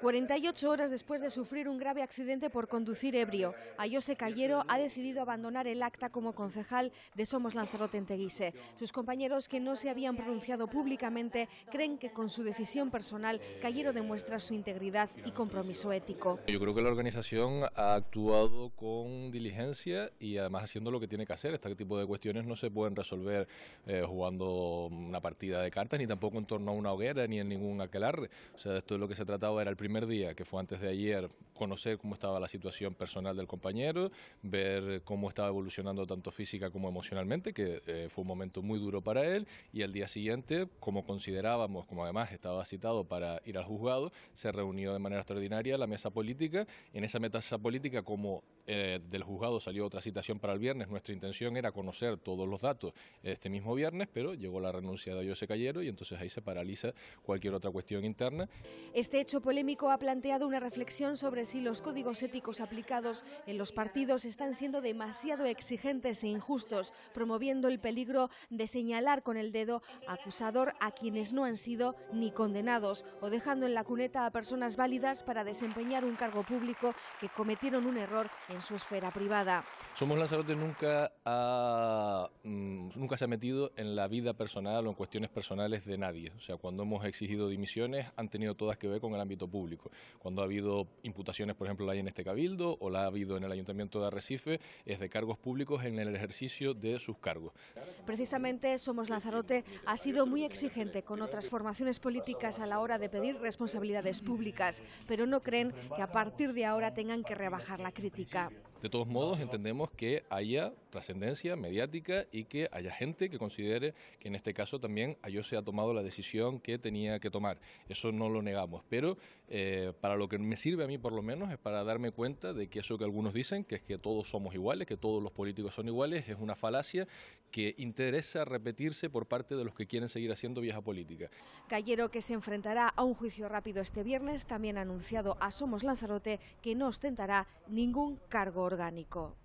48 horas después de sufrir un grave accidente por conducir ebrio, Ayose Cayero ha decidido abandonar el acta como concejal de Somos Lanzarote en Teguise. Sus compañeros, que no se habían pronunciado públicamente, creen que con su decisión personal Callero demuestra su integridad y compromiso ético. Yo creo que la organización ha actuado con diligencia y además haciendo lo que tiene que hacer. Este tipo de cuestiones no se pueden resolver eh, jugando una partida de cartas, ni tampoco en torno a una hoguera, ni en ningún aquelarre. O sea, esto es lo que se trataba era el primer primer día, que fue antes de ayer, conocer cómo estaba la situación personal del compañero, ver cómo estaba evolucionando tanto física como emocionalmente, que eh, fue un momento muy duro para él, y al día siguiente, como considerábamos, como además estaba citado para ir al juzgado, se reunió de manera extraordinaria la mesa política. En esa mesa política, como eh, del juzgado salió otra citación para el viernes, nuestra intención era conocer todos los datos este mismo viernes, pero llegó la renuncia de José Cayero y entonces ahí se paraliza cualquier otra cuestión interna. Este hecho polémico ha planteado una reflexión sobre si los códigos éticos aplicados en los partidos están siendo demasiado exigentes e injustos, promoviendo el peligro de señalar con el dedo acusador a quienes no han sido ni condenados o dejando en la cuneta a personas válidas para desempeñar un cargo público que cometieron un error en su esfera privada. Somos Lanzarote nunca, mm, nunca se ha metido en la vida personal o en cuestiones personales de nadie. O sea, cuando hemos exigido dimisiones han tenido todas que ver con el ámbito público. Cuando ha habido imputaciones, por ejemplo, la hay en este cabildo o la ha habido en el Ayuntamiento de Arrecife, es de cargos públicos en el ejercicio de sus cargos. Precisamente Somos Lanzarote ha sido muy exigente con otras formaciones políticas a la hora de pedir responsabilidades públicas, pero no creen que a partir de ahora tengan que rebajar la crítica. De todos modos, entendemos que haya trascendencia mediática y que haya gente que considere que en este caso también se ha tomado la decisión que tenía que tomar. Eso no lo negamos, pero eh, eh, para lo que me sirve a mí por lo menos es para darme cuenta de que eso que algunos dicen, que es que todos somos iguales, que todos los políticos son iguales, es una falacia que interesa repetirse por parte de los que quieren seguir haciendo vieja política. Cayero, que se enfrentará a un juicio rápido este viernes, también ha anunciado a Somos Lanzarote que no ostentará ningún cargo orgánico.